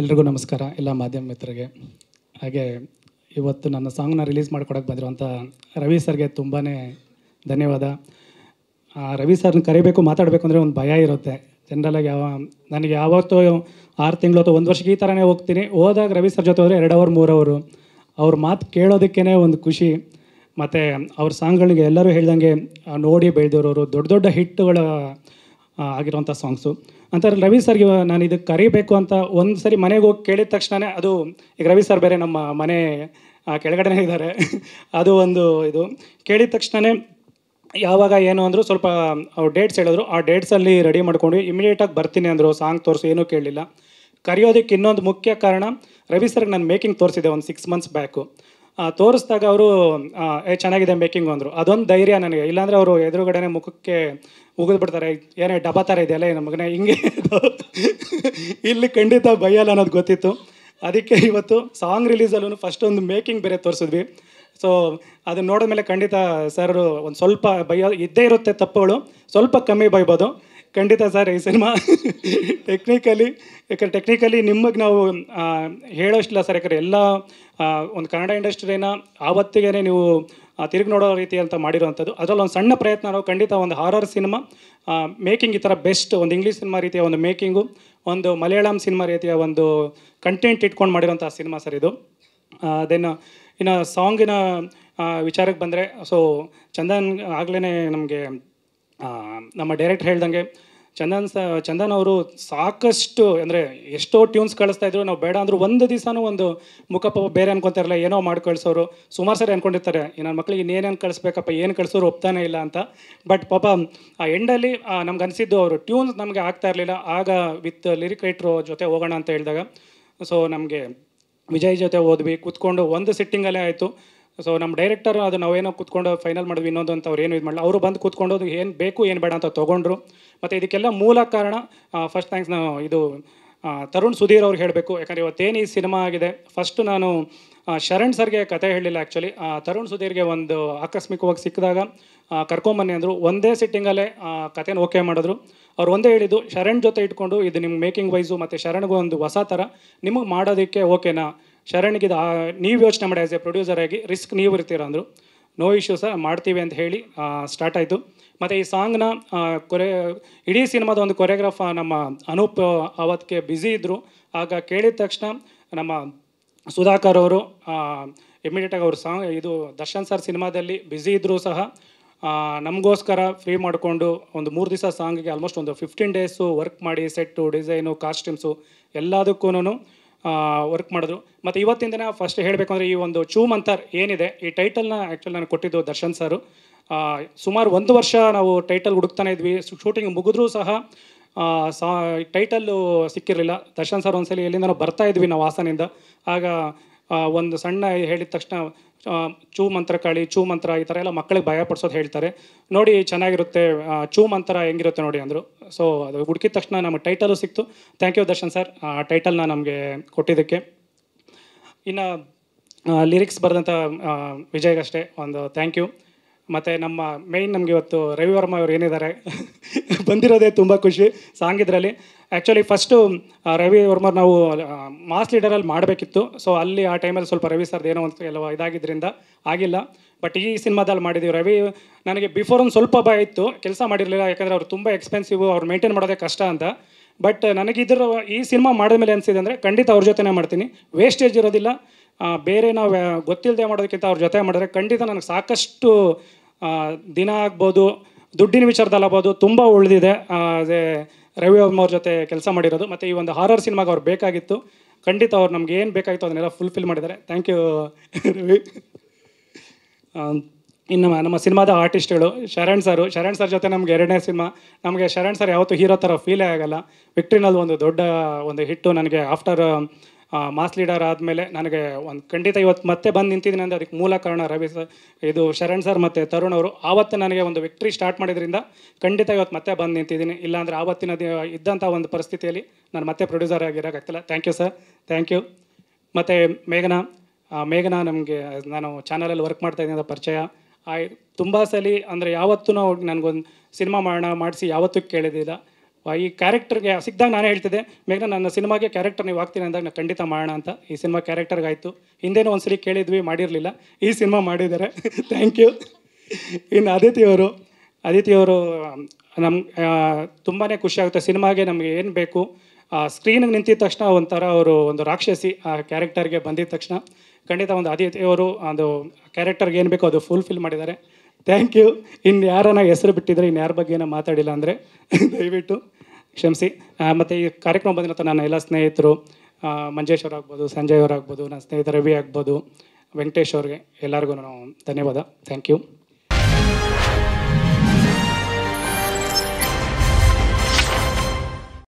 ಎಲ್ರಿಗೂ ನಮಸ್ಕಾರ ಎಲ್ಲ ಮಾಧ್ಯಮ ಮಿತ್ರರಿಗೆ ಹಾಗೆ ಇವತ್ತು ನನ್ನ ಸಾಂಗ್ನ ರಿಲೀಸ್ ಮಾಡ್ಕೊಡೋಕೆ ಬಂದಿರುವಂಥ ರವಿ ಸರ್ಗೆ ತುಂಬಾ ಧನ್ಯವಾದ ರವಿ ಸರ್ನ ಕರಿಬೇಕು ಮಾತಾಡಬೇಕು ಅಂದರೆ ಒಂದು ಭಯ ಇರುತ್ತೆ ಜನರಲಾಗಿ ಯಾವ ನನಗೆ ಯಾವತ್ತೋ ಆರು ತಿಂಗಳು ಅಥವಾ ಒಂದು ವರ್ಷಕ್ಕೆ ಈ ಥರನೇ ಹೋಗ್ತೀನಿ ಹೋದಾಗ ರವಿ ಸರ್ ಜೊತೆ ಹೋದರೆ ಎರಡು ಅವರ್ ಮೂರು ಅವರು ಅವ್ರ ಮಾತು ಕೇಳೋದಕ್ಕೇ ಒಂದು ಖುಷಿ ಮತ್ತು ಅವ್ರ ಸಾಂಗ್ಗಳಿಗೆ ಎಲ್ಲರೂ ಹೇಳ್ದಂಗೆ ನೋಡಿ ಬೆಳೆದಿರೋರು ದೊಡ್ಡ ದೊಡ್ಡ ಹಿಟ್ಟುಗಳ ಆಗಿರುವಂಥ ಸಾಂಗ್ಸು ಅಂತಾರೆ ರವಿ ಸರ್ಗೆ ನಾನು ಇದಕ್ಕೆ ಕರಿಬೇಕು ಅಂತ ಒಂದು ಸರಿ ಮನೆಗೆ ಹೋಗಿ ಕೇಳಿದ ತಕ್ಷಣವೇ ಅದು ಈಗ ರವಿ ಸರ್ ಬೇರೆ ನಮ್ಮ ಮನೆ ಕೆಳಗಡೆನೇ ಇದ್ದಾರೆ ಅದು ಒಂದು ಇದು ಕೇಳಿದ ತಕ್ಷಣವೇ ಯಾವಾಗ ಏನು ಅಂದರು ಸ್ವಲ್ಪ ಅವ್ರು ಡೇಟ್ಸ್ ಹೇಳಿದ್ರು ಆ ಡೇಟ್ಸಲ್ಲಿ ರೆಡಿ ಮಾಡ್ಕೊಂಡು ಇಮಿಡಿಯೇಟಾಗಿ ಬರ್ತೀನಿ ಅಂದರು ಸಾಂಗ್ ತೋರಿಸು ಏನೂ ಕೇಳಲಿಲ್ಲ ಕರೆಯೋದಕ್ಕೆ ಇನ್ನೊಂದು ಮುಖ್ಯ ಕಾರಣ ರವಿ ಸರ್ಗೆ ನಾನು ಮೇಕಿಂಗ್ ತೋರಿಸಿದೆ ಒಂದು ಸಿಕ್ಸ್ ಮಂತ್ಸ್ ಬ್ಯಾಕು ತೋರಿಸಿದಾಗ ಅವರು ಏ ಚೆನ್ನಾಗಿದೆ ಮೇಕಿಂಗ್ ಅಂದರು ಅದೊಂದು ಧೈರ್ಯ ನನಗೆ ಇಲ್ಲಾಂದರೆ ಅವರು ಎದುರುಗಡೆನೆ ಮುಖಕ್ಕೆ ಬಿಡ್ತಾರೆ ಏನೇ ಡಬ್ಬ ಥರ ಇದೆಯಲ್ಲ ನಮ್ಮ ಮಗನೇ ಹಿಂಗೆ ಇಲ್ಲಿ ಖಂಡಿತ ಬೈಯಲ್ಲ ಅನ್ನೋದು ಗೊತ್ತಿತ್ತು ಅದಕ್ಕೆ ಇವತ್ತು ಸಾಂಗ್ ರಿಲೀಸಲ್ಲೂ ಫಸ್ಟ್ ಒಂದು ಮೇಕಿಂಗ್ ಬೇರೆ ತೋರಿಸಿದ್ವಿ ಸೊ ಅದನ್ನು ನೋಡಿದ ಮೇಲೆ ಖಂಡಿತ ಸರ್ ಒಂದು ಸ್ವಲ್ಪ ಬೈಯೋ ಇದ್ದೇ ಇರುತ್ತೆ ತಪ್ಪುಗಳು ಸ್ವಲ್ಪ ಕಮ್ಮಿ ಬೈಬೋದು ಖಂಡಿತ ಸರ್ ಈ ಸಿನಿಮಾ ಟೆಕ್ನಿಕಲಿ ಯಾಕಂದ್ರೆ ಟೆಕ್ನಿಕಲಿ ನಿಮಗೆ ನಾವು ಹೇಳೋಷ್ಟಿಲ್ಲ ಸರ್ ಯಾಕಂದರೆ ಎಲ್ಲ ಒಂದು ಕನ್ನಡ ಇಂಡಸ್ಟ್ರಿನ ಆವತ್ತಿಗೆ ನೀವು ತಿರುಗಿ ನೋಡೋ ರೀತಿ ಅಂತ ಮಾಡಿರೋವಂಥದ್ದು ಅದರಲ್ಲಿ ಒಂದು ಸಣ್ಣ ಪ್ರಯತ್ನ ನಾವು ಖಂಡಿತ ಒಂದು ಹಾರರ್ ಸಿನಿಮಾ ಮೇಕಿಂಗ್ ಈ ಥರ ಬೆಸ್ಟ್ ಒಂದು ಇಂಗ್ಲೀಷ್ ಸಿನಿಮಾ ರೀತಿಯ ಒಂದು ಮೇಕಿಂಗು ಒಂದು ಮಲಯಾಳಂ ಸಿನಿಮಾ ರೀತಿಯ ಒಂದು ಕಂಟೆಂಟ್ ಇಟ್ಕೊಂಡು ಮಾಡಿರೋಂಥ ಸಿನಿಮಾ ಸರ್ ಇದು ದೆನ್ ಇನ್ನು ಸಾಂಗಿನ ವಿಚಾರಕ್ಕೆ ಬಂದರೆ ಸೊ ಚಂದನ್ ಆಗಲೇ ನಮಗೆ ನಮ್ಮ ಡೈರೆಕ್ಟ್ ಹೇಳ್ದಂಗೆ ಚಂದನ್ ಸ ಚಂದನ್ ಅವರು ಸಾಕಷ್ಟು ಅಂದರೆ ಎಷ್ಟೋ ಟ್ಯೂನ್ಸ್ ಕಳಿಸ್ತಾ ಇದ್ರು ನಾವು ಬೇಡ ಅಂದರೂ ಒಂದು ದಿವಸನೂ ಒಂದು ಮುಖಪ್ಪ ಬೇರೆ ಅನ್ಕೊತಾರಲ್ಲ ಏನೋ ಮಾಡಿ ಕಳಿಸೋರು ಸುಮಾರು ಸರಿ ಅಂದ್ಕೊಂಡಿರ್ತಾರೆ ನನ್ನ ಮಕ್ಳಿಗೆ ಇನ್ನೇನೇನು ಕಳಿಸ್ಬೇಕಪ್ಪ ಏನು ಕಳಿಸೋರು ಒಪ್ತಾನೆ ಇಲ್ಲ ಅಂತ ಬಟ್ ಪಾಪ ಆ ಎಂಡಲ್ಲಿ ನಮ್ಗೆ ಅನಿಸಿದ್ದು ಅವರು ಟ್ಯೂನ್ಸ್ ನಮಗೆ ಆಗ್ತಾ ಇರಲಿಲ್ಲ ಆಗ ವಿತ್ ಲಿರಿಕ್ ರೈಟ್ರು ಜೊತೆ ಹೋಗೋಣ ಅಂತ ಹೇಳಿದಾಗ ಸೊ ನಮಗೆ ವಿಜಯ್ ಜೊತೆ ಓದ್ವಿ ಕೂತ್ಕೊಂಡು ಒಂದು ಸಿಟ್ಟಿಂಗಲ್ಲೇ ಆಯಿತು ಸೊ ನಮ್ಮ ಡೈರೆಕ್ಟರ್ ಅದು ನಾವೇನೋ ಕೂತ್ಕೊಂಡು ಫೈನಲ್ ಮಾಡಿದ್ವಿ ಇನ್ನೊಂದು ಅಂತ ಅವ್ರು ಏನು ಇದು ಮಾಡಲ್ಲ ಅವರು ಬಂದು ಕೂತ್ಕೊಂಡು ಏನು ಬೇಕು ಏನು ಬೇಡ ಅಂತ ತೊಗೊಂಡ್ರು ಮತ್ತು ಇದಕ್ಕೆಲ್ಲ ಮೂಲ ಕಾರಣ ಫಸ್ಟ್ ಥ್ಯಾಂಕ್ಸ್ ನಾವು ಇದು ತರುಣ್ ಸುಧೀರ್ ಅವ್ರಿಗೆ ಹೇಳಬೇಕು ಯಾಕಂದರೆ ಇವತ್ತೇನು ಈ ಸಿನಿಮಾ ಆಗಿದೆ ಫಸ್ಟು ನಾನು ಶರಣ್ ಸರ್ಗೆ ಕತೆ ಹೇಳಿಲ್ಲ ಆ್ಯಕ್ಚುಲಿ ತರುಣ್ ಸುಧೀರ್ಗೆ ಒಂದು ಆಕಸ್ಮಿಕವಾಗಿ ಸಿಕ್ಕಿದಾಗ ಕರ್ಕೊಂಬನ್ನಿ ಅಂದರು ಒಂದೇ ಸಿಟ್ಟಿಂಗಲ್ಲೇ ಕಥೆನ ಓಕೆ ಮಾಡಿದ್ರು ಅವ್ರು ಒಂದೇ ಹೇಳಿದ್ದು ಶರಣ್ ಜೊತೆ ಇಟ್ಕೊಂಡು ಇದು ನಿಮ್ಮ ಮೇಕಿಂಗ್ ವೈಸು ಮತ್ತು ಶರಣ್ಗೂ ಒಂದು ಹೊಸ ಥರ ನಿಮಗೆ ಮಾಡೋದಕ್ಕೆ ಓಕೆನಾ ಶರಣ್ಗಿದ ನೀವು ಯೋಚನೆ ಮಾಡಿ ಆ್ಯಸ್ ಎ ಪ್ರೊಡ್ಯೂಸರ್ ಆಗಿ ರಿಸ್ಕ್ ನೀವು ಇರ್ತೀರ ಅಂದರು ನೋ ಇಶ್ಯೂ ಸರ್ ಮಾಡ್ತೀವಿ ಅಂತ ಹೇಳಿ ಸ್ಟಾರ್ಟ್ ಆಯಿತು ಮತ್ತು ಈ ಸಾಂಗ್ನ ಕೊರೆ ಇಡೀ ಸಿನಿಮಾದ ಒಂದು ಕೊರಿಯೋಗ್ರಾಫ ನಮ್ಮ ಅನೂಪ್ ಅವತ್ತಿಗೆ ಬ್ಯುಸಿ ಇದ್ದರು ಆಗ ಕೇಳಿದ ತಕ್ಷಣ ನಮ್ಮ ಸುಧಾಕರ್ ಅವರು ಇಮಿಡಿಯೇಟಾಗಿ ಅವ್ರ ಸಾಂಗ್ ಇದು ದರ್ಶನ್ ಸರ್ ಸಿನಿಮಾದಲ್ಲಿ ಬ್ಯುಸಿ ಇದ್ದರೂ ಸಹ ನಮಗೋಸ್ಕರ ಫ್ರೀ ಮಾಡಿಕೊಂಡು ಒಂದು ಮೂರು ದಿವಸ ಸಾಂಗಿಗೆ ಆಲ್ಮೋಸ್ಟ್ ಒಂದು ಫಿಫ್ಟೀನ್ ಡೇಸು ವರ್ಕ್ ಮಾಡಿ ಸೆಟ್ಟು ಡಿಸೈನು ಕಾಸ್ಟ್ಯೂಮ್ಸು ಎಲ್ಲದಕ್ಕೂ ವರ್ಕ್ ಮಾಡಿದ್ರು ಮತ್ತು ಇವತ್ತಿನ ದಿನ ಫಸ್ಟ್ ಹೇಳಬೇಕು ಅಂದರೆ ಈ ಒಂದು ಚೂ ಮಂತರ್ ಏನಿದೆ ಈ ಟೈಟಲ್ನ ಆ್ಯಕ್ಚುಲಿ ನಾನು ಕೊಟ್ಟಿದ್ದು ದರ್ಶನ್ ಸಾರು ಸುಮಾರು ಒಂದು ವರ್ಷ ನಾವು ಟೈಟಲ್ ಹುಡುಕ್ತಾನೆ ಇದ್ವಿ ಶೂಟಿಂಗ್ ಮುಗಿದ್ರೂ ಸಹ ಸಾ ಟೈಟಲ್ಲು ಸಿಕ್ಕಿರಲಿಲ್ಲ ದರ್ಶನ್ ಸರ್ ಒಂದ್ಸಲಿ ಎಲ್ಲಿಂದ ನಾವು ಬರ್ತಾ ಇದ್ವಿ ನಾವು ಆಸನಿಂದ ಆಗ ಒಂದು ಸಣ್ಣ ಹೇಳಿದ ತಕ್ಷಣ ಚೂ ಮಂತ್ರ ಕಳಿ ಚೂ ಮಂತ್ರ ಈ ಥರ ಎಲ್ಲ ಮಕ್ಕಳಿಗೆ ಭಯಪಡಿಸೋದು ಹೇಳ್ತಾರೆ ನೋಡಿ ಚೆನ್ನಾಗಿರುತ್ತೆ ಚೂ ಮಂತ್ರ ಹೆಂಗಿರುತ್ತೆ ನೋಡಿ ಅಂದರು ಸೊ ಅದು ಹುಡುಕಿದ ತಕ್ಷಣ ನಮಗೆ ಟೈಟಲು ಸಿಕ್ತು ಥ್ಯಾಂಕ್ ಯು ದರ್ಶನ್ ಸರ್ ಆ ಟೈಟಲ್ನ ನಮಗೆ ಕೊಟ್ಟಿದ್ದಕ್ಕೆ ಇನ್ನು ಲಿರಿಕ್ಸ್ ಬರೆದಂಥ ವಿಜಯ್ಗಷ್ಟೇ ಒಂದು ಥ್ಯಾಂಕ್ ಯು ಮತ್ತು ನಮ್ಮ ಮೇಯ್ನ್ ನಮಗೆ ಇವತ್ತು ರವಿವರ್ಮ ಅವರು ಏನಿದ್ದಾರೆ ಬಂದಿರೋದೇ ತುಂಬ ಖುಷಿ ಸಾಂಗ್ ಇದರಲ್ಲಿ ಆ್ಯಕ್ಚುಲಿ ಫಸ್ಟು ರವಿ ವರ್ಮ ನಾವು ಮಾಸ್ ಲೀಡರಲ್ಲಿ ಮಾಡಬೇಕಿತ್ತು ಸೊ ಅಲ್ಲಿ ಆ ಟೈಮಲ್ಲಿ ಸ್ವಲ್ಪ ರವಿ ಸರ್ ಏನೋ ಒಂದು ಕೆಲವು ಇದಾಗಿದ್ದರಿಂದ ಆಗಿಲ್ಲ ಬಟ್ ಈ ಸಿನಿಮಾದಲ್ಲಿ ಮಾಡಿದ್ದೀವಿ ರವಿ ನನಗೆ ಬಿಫೋರ್ ಒಂದು ಸ್ವಲ್ಪ ಭಯ ಇತ್ತು ಕೆಲಸ ಮಾಡಿರಲಿಲ್ಲ ಯಾಕಂದರೆ ಅವ್ರು ತುಂಬ ಎಕ್ಸ್ಪೆನ್ಸಿವ್ ಅವ್ರು ಮೇಂಟೈನ್ ಮಾಡೋದೇ ಕಷ್ಟ ಅಂತ ಬಟ್ ನನಗಿದ್ರ ಈ ಸಿನಿಮಾ ಮಾಡಿದ ಮೇಲೆ ಅನಿಸಿದೆ ಅಂದರೆ ಖಂಡಿತ ಅವ್ರ ಜೊತೆನೇ ಮಾಡ್ತೀನಿ ವೇಸ್ಟೇಜ್ ಇರೋದಿಲ್ಲ ಬೇರೆ ನಾವು ಗೊತ್ತಿಲ್ಲದೆ ಮಾಡೋದಕ್ಕಿಂತ ಅವ್ರ ಜೊತೆ ಮಾಡಿದ್ರೆ ಖಂಡಿತ ನನಗೆ ಸಾಕಷ್ಟು ದಿನ ಆಗ್ಬೋದು ದುಡ್ಡಿನ ಆಗ್ಬೋದು ತುಂಬ ಉಳಿದಿದೆ ಅದೇ ರವಿ ಅವ್ರ ಜೊತೆ ಕೆಲಸ ಮಾಡಿರೋದು ಮತ್ತು ಈ ಒಂದು ಹಾರರ್ ಸಿನಿಮಾಗೆ ಅವ್ರು ಬೇಕಾಗಿತ್ತು ಖಂಡಿತ ಅವ್ರು ನಮ್ಗೆ ಏನು ಬೇಕಾಗಿತ್ತು ಅದನ್ನೆಲ್ಲ ಫುಲ್ಫಿಲ್ ಮಾಡಿದ್ದಾರೆ ಥ್ಯಾಂಕ್ ಯು ರವಿ ಇನ್ನು ನಮ್ಮ ಸಿನಿಮಾದ ಆರ್ಟಿಸ್ಟ್ಗಳು ಶರಣ್ ಸರು ಶರಣ್ ಸರ್ ಜೊತೆ ನಮ್ಗೆ ಎರಡನೇ ಸಿನಿಮಾ ನಮಗೆ ಶರಣ್ ಸರ್ ಯಾವತ್ತೂ ಹೀರೋ ಥರ ಫೀಲೇ ಆಗಲ್ಲ ವಿಕ್ಟ್ರಿನಲ್ಲಿ ಒಂದು ದೊಡ್ಡ ಒಂದು ಹಿಟ್ಟು ನನಗೆ ಆಫ್ಟರ್ ಮಾಸ್ ಲೀಡರ್ ಆದಮೇಲೆ ನನಗೆ ಒಂದು ಖಂಡಿತ ಇವತ್ತು ಮತ್ತೆ ಬಂದು ನಿಂತಿದ್ದೀನಿ ಅಂದರೆ ಅದಕ್ಕೆ ಮೂಲ ಕಾರಣ ರವಿ ಸರ್ ಇದು ಶರಣ್ ಸರ್ ಮತ್ತು ತರುಣ್ ಅವರು ಆವತ್ತು ನನಗೆ ಒಂದು ವಿಕ್ಟ್ರಿ ಸ್ಟಾರ್ಟ್ ಮಾಡಿದ್ರಿಂದ ಖಂಡಿತ ಇವತ್ತು ಮತ್ತೆ ಬಂದು ನಿಂತಿದ್ದೀನಿ ಇಲ್ಲಾಂದರೆ ಆವತ್ತಿನ ಇದ್ದಂಥ ಒಂದು ಪರಿಸ್ಥಿತಿಯಲ್ಲಿ ನಾನು ಮತ್ತೆ producer ಆಗಿರೋಕ್ಕಾಗ್ತಿಲ್ಲ thank you sir thank you ಮತ್ತು ಮೇಘನಾ ಮೇಘನಾ ನಮಗೆ ನಾನು ಚಾನಲಲ್ಲಿ ವರ್ಕ್ ಮಾಡ್ತಾ ಇದ್ದೀನಿ ಅಂತ ಪರಿಚಯ ಆಯ್ ತುಂಬ ಸಲ ಅಂದರೆ ಯಾವತ್ತೂ ನನಗೊಂದು ಸಿನಿಮಾ ಮಾಡೋಣ ಮಾಡಿಸಿ ಯಾವತ್ತೂ ಕೇಳಿದ್ದಿಲ್ಲ ಈ ಕ್ಯಾರೆಕ್ಟರ್ಗೆ ಸಿಕ್ಕಿದಾಗ ನಾನೇ ಹೇಳ್ತಿದ್ದೆ ಮೇಘನಾ ನನ್ನ ಸಿನಿಮಾಗೆ ಕ್ಯಾರೆಕ್ಟರ್ ನೀವು ಹಾಕ್ತೀನಿ ಅಂದಾಗ ನಾನು ಖಂಡಿತ ಮಾಡೋಣ ಅಂತ ಈ ಸಿನಿಮಾ ಕ್ಯಾರೆಕ್ಟರ್ಗಾಯಿತು ಹಿಂದೇನೋ ಒಂದ್ಸರಿ ಕೇಳಿದ್ವಿ ಮಾಡಿರಲಿಲ್ಲ ಈ ಸಿನಿಮಾ ಮಾಡಿದ್ದಾರೆ ಥ್ಯಾಂಕ್ ಯು ಇನ್ನು ಅದಿತಿಯವರು ಅದಿತಿಯವರು ನಮ್ಮ ತುಂಬಾ ಖುಷಿಯಾಗುತ್ತೆ ಸಿನಿಮಾಗೆ ನಮಗೆ ಏನು ಬೇಕು ಸ್ಕ್ರೀನಿಗೆ ನಿಂತಿದ ತಕ್ಷಣ ಒಂಥರ ಅವರು ಒಂದು ರಾಕ್ಷಸಿ ಆ ಕ್ಯಾರೆಕ್ಟರ್ಗೆ ಬಂದಿದ್ದ ತಕ್ಷಣ ಖಂಡಿತ ಒಂದು ಅವರು ಒಂದು ಕ್ಯಾರೆಕ್ಟರ್ಗೆ ಏನು ಬೇಕೋ ಅದು ಫುಲ್ಫಿಲ್ ಮಾಡಿದ್ದಾರೆ ಥ್ಯಾಂಕ್ ಯು ಇನ್ನು ಯಾರನ್ನ ಹೆಸರು ಬಿಟ್ಟಿದ್ರೆ ಇನ್ನು ಯಾರ ಬಗ್ಗೆ ಏನೋ ಮಾತಾಡಿಲ್ಲ ಅಂದರೆ ದಯವಿಟ್ಟು ಕ್ಷಮಿಸಿ ಮತ್ತು ಈ ಕಾರ್ಯಕ್ರಮ ಬಂದಿರೋ ನನ್ನ ಎಲ್ಲ ಸ್ನೇಹಿತರು ಮಂಜೇಶ್ ಆಗ್ಬೋದು ಸಂಜಯ್ ಅವರಾಗ್ಬೋದು ನನ್ನ ಸ್ನೇಹಿತ ರವಿ ಆಗ್ಬೋದು ವೆಂಕಟೇಶ್ ಅವ್ರಿಗೆ ಎಲ್ಲರಿಗೂ ನಾನು ಧನ್ಯವಾದ ಥ್ಯಾಂಕ್ ಯು